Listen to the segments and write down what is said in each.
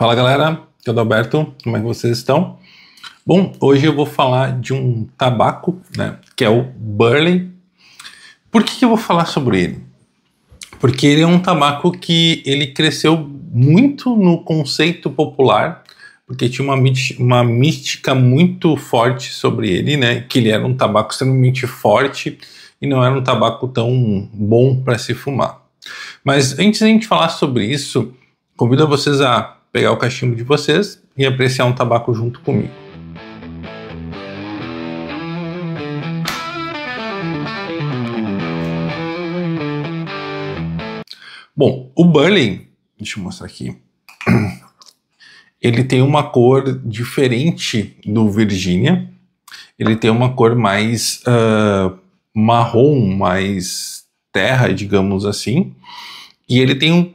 Fala galera, aqui é o Alberto, como é que vocês estão? Bom, hoje eu vou falar de um tabaco, né, que é o Burley. Por que, que eu vou falar sobre ele? Porque ele é um tabaco que ele cresceu muito no conceito popular, porque tinha uma, uma mística muito forte sobre ele, né, que ele era um tabaco extremamente forte e não era um tabaco tão bom para se fumar. Mas antes de a gente falar sobre isso, convido a vocês a pegar o cachimbo de vocês e apreciar um tabaco junto comigo. Bom, o Burley, deixa eu mostrar aqui, ele tem uma cor diferente do Virginia, ele tem uma cor mais uh, marrom, mais terra, digamos assim, e ele tem um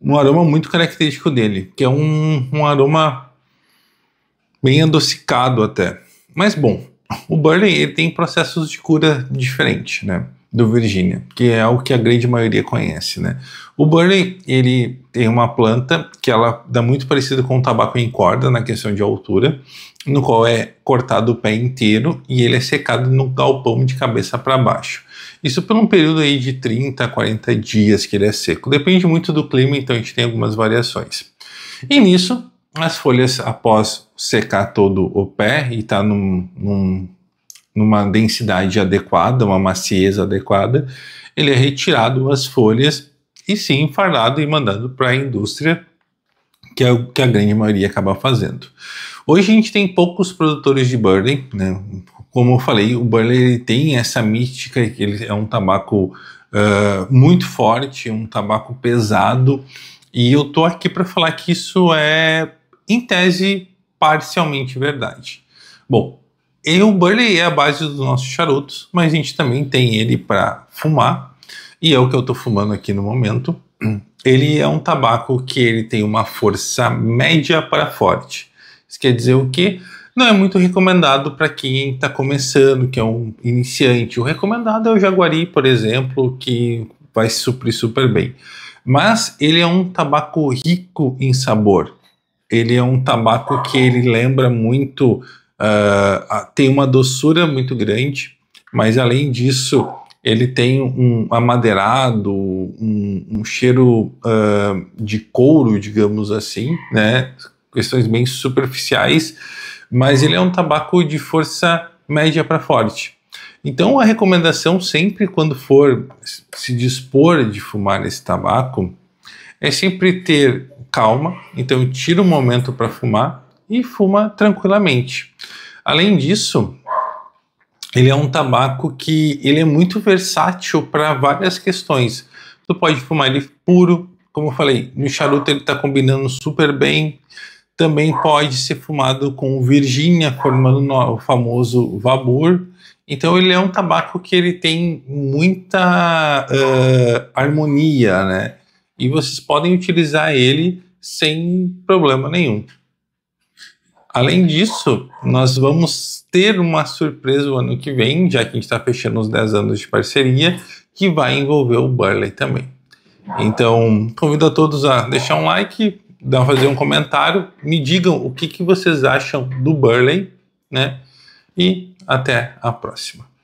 um aroma muito característico dele, que é um, um aroma bem adocicado até. Mas bom, o Burley ele tem processos de cura diferente, né? Do Virginia, que é o que a grande maioria conhece, né? O Burley, ele tem uma planta que ela dá muito parecido com o tabaco em corda na questão de altura, no qual é cortado o pé inteiro e ele é secado no galpão de cabeça para baixo. Isso por um período aí de 30 a 40 dias que ele é seco. Depende muito do clima, então a gente tem algumas variações. E nisso, as folhas, após secar todo o pé e estar tá num, num, numa densidade adequada, uma maciez adequada, ele é retirado as folhas e sim enfardado e mandado para a indústria, que é o que a grande maioria acaba fazendo. Hoje a gente tem poucos produtores de Burley, né? Como eu falei, o Burley tem essa mística, que ele é um tabaco uh, muito forte, um tabaco pesado, e eu tô aqui para falar que isso é, em tese, parcialmente verdade. Bom, e o Burley é a base dos nossos charutos, mas a gente também tem ele para fumar, e é o que eu estou fumando aqui no momento. Ele é um tabaco que ele tem uma força média para forte. Isso quer dizer o que não é muito recomendado para quem está começando, que é um iniciante. O recomendado é o Jaguari, por exemplo, que vai suprir super bem. Mas ele é um tabaco rico em sabor. Ele é um tabaco que ele lembra muito, uh, tem uma doçura muito grande, mas além disso, ele tem um amadeirado, um, um cheiro uh, de couro, digamos assim, né? questões bem superficiais, mas ele é um tabaco de força média para forte. Então a recomendação sempre quando for se dispor de fumar esse tabaco é sempre ter calma, então tira um momento para fumar e fuma tranquilamente. Além disso, ele é um tabaco que ele é muito versátil para várias questões. Tu pode fumar ele puro, como eu falei, no charuto ele está combinando super bem também pode ser fumado com virgínia, formando o famoso vapor. Então ele é um tabaco que ele tem muita uh, harmonia, né? E vocês podem utilizar ele sem problema nenhum. Além disso, nós vamos ter uma surpresa o ano que vem, já que a gente está fechando os 10 anos de parceria, que vai envolver o Burley também. Então, convido a todos a deixar um like, dar, fazer um comentário, me digam o que, que vocês acham do Burley, né? E até a próxima.